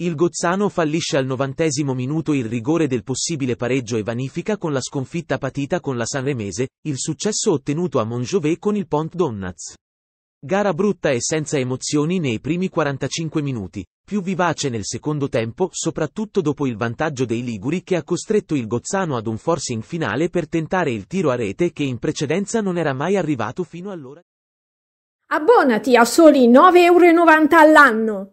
Il Gozzano fallisce al novantesimo minuto il rigore del possibile pareggio e vanifica con la sconfitta patita con la Sanremese, il successo ottenuto a Monjovet con il Pont Donnaz. Gara brutta e senza emozioni nei primi 45 minuti, più vivace nel secondo tempo, soprattutto dopo il vantaggio dei Liguri che ha costretto il Gozzano ad un forcing finale per tentare il tiro a rete che in precedenza non era mai arrivato fino allora. Abbonati a soli 9,90 euro all'anno!